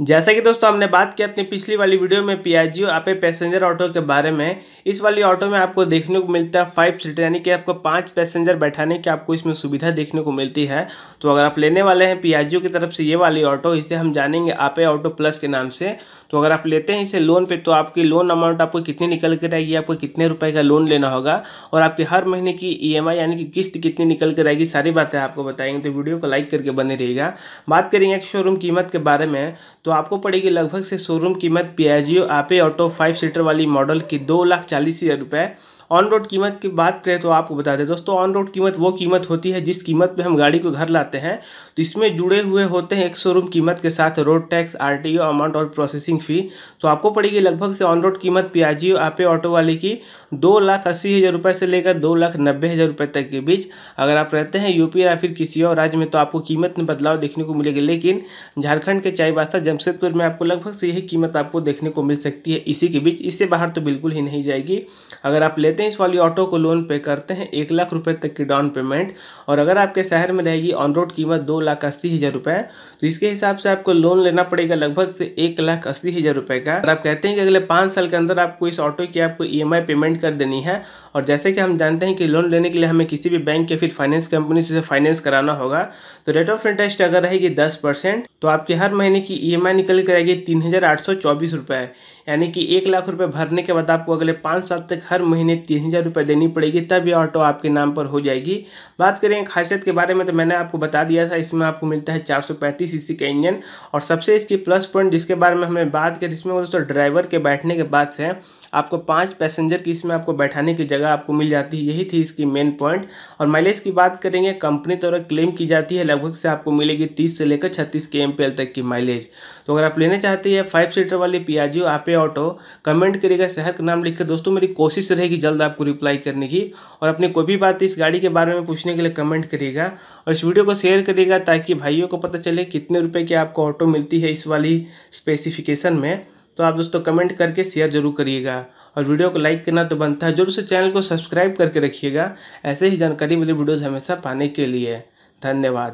जैसा कि दोस्तों हमने बात की अपनी पिछली वाली वीडियो में पियाजियो आपे पैसेंजर ऑटो के बारे में इस वाली ऑटो में आपको देखने को मिलता है फाइव सीटर यानी कि आपको पांच पैसेंजर बैठाने की आपको इसमें सुविधा देखने को मिलती है तो अगर आप लेने वाले हैं पियाजियो की तरफ से ये वाली ऑटो इसे हम जानेंगे आपे ऑटो प्लस के नाम से तो अगर आप लेते हैं इसे लोन पर तो आपकी लोन अमाउंट आपको कितनी निकल के रहेगी आपको कितने रुपये का लोन लेना होगा और आपकी हर महीने की ई e यानी कि किस्त कितनी निकल के रहेगी सारी बातें आपको बताएंगे तो वीडियो को लाइक करके बने रहेगा बात करेंगे एक शोरूम कीमत के बारे में तो आपको पड़ेगी लगभग से शोरूम कीमत Piaggio Ape auto five seater वाली मॉडल की दो लाख चालीस हज़ार रुपये ऑन रोड कीमत की बात करें तो आपको बता दें दोस्तों ऑन रोड कीमत वो कीमत होती है जिस कीमत पे हम गाड़ी को घर लाते हैं तो इसमें जुड़े हुए होते हैं एक शोरूम कीमत के साथ रोड टैक्स आर अमाउंट और प्रोसेसिंग फ़ी तो आपको पड़ेगी लगभग से ऑन रोड कीमत पियाजी आपे ऑटो वाले की दो लाख अस्सी हज़ार रुपये से लेकर दो लाख नब्बे हज़ार रुपये तक के बीच अगर आप रहते हैं यूपी या फिर किसी और राज्य में तो आपको कीमत में बदलाव देखने को मिलेगी लेकिन झारखंड के चाईबासा जमशेदपुर में आपको लगभग से यही कीमत आपको देखने को मिल सकती है इसी के बीच इससे बाहर तो बिल्कुल ही नहीं जाएगी अगर आप लेते हैं इस वाली ऑटो को लोन पे करते हैं एक लाख रुपए तक की डाउन पेमेंट और अगर आपके शहर में रहेगी ऑन रोड कीमत दो लाख अस्सी हज़ार रुपये तो इसके हिसाब से आपको लोन लेना पड़ेगा लगभग से एक लाख अस्सी हज़ार रुपये का और आप कहते हैं कि अगले पाँच साल के अंदर आपको इस ऑटो की आपको ई e पेमेंट कर देनी है और जैसे कि हम जानते हैं कि लोन लेने के लिए हमें किसी भी बैंक या फिर फाइनेंस कंपनी से फाइनेंस कराना होगा तो रेट ऑफ इंटरेस्ट अगर रहेगी दस तो आपके हर महीने की ई e निकल कर आएगी तीन हज़ार यानी कि एक लाख रुपये भरने के बाद आपको अगले पाँच साल तक हर महीने तीन हज़ार रुपये देनी पड़ेगी तब ये ऑटो आपके नाम पर हो जाएगी बात करें खासियत के बारे में तो मैंने आपको बता दिया था इसमें आपको मिलता है चार सौ का इंजन और सबसे इसकी प्लस पॉइंट जिसके बारे में हमने बात की इसमें दोस्तों ड्राइवर के बैठने के बाद से आपको पाँच पैसेंजर की इसमें आपको बैठाने की जगह आपको मिल जाती है यही थी इसकी मेन पॉइंट और माइलेज की बात करेंगे कंपनी द्वारा क्लेम की जाती है लगभग से आपको मिलेगी तीस से लेकर छत्तीस के एम तक की माइलेज तो अगर आप लेना चाहते हैं फाइव सीटर वाली पियाजियो आपे ऑटो कमेंट करिएगा शहर का नाम लिखकर दोस्तों मेरी कोशिश रहेगी जल्द आपको रिप्लाई करने की और अपनी कोई भी बात इस गाड़ी के बारे में पूछने के लिए कमेंट करिएगा और इस वीडियो को शेयर करिएगा ताकि भाइयों को पता चले कितने रुपये की आपको ऑटो मिलती है इस वाली स्पेसिफिकेशन में तो आप दोस्तों कमेंट करके शेयर जरूर करिएगा और वीडियो को लाइक करना तो बनता है जरूर से चैनल को सब्सक्राइब करके रखिएगा ऐसे ही जानकारी मिली वीडियोज़ हमेशा पाने के लिए धन्यवाद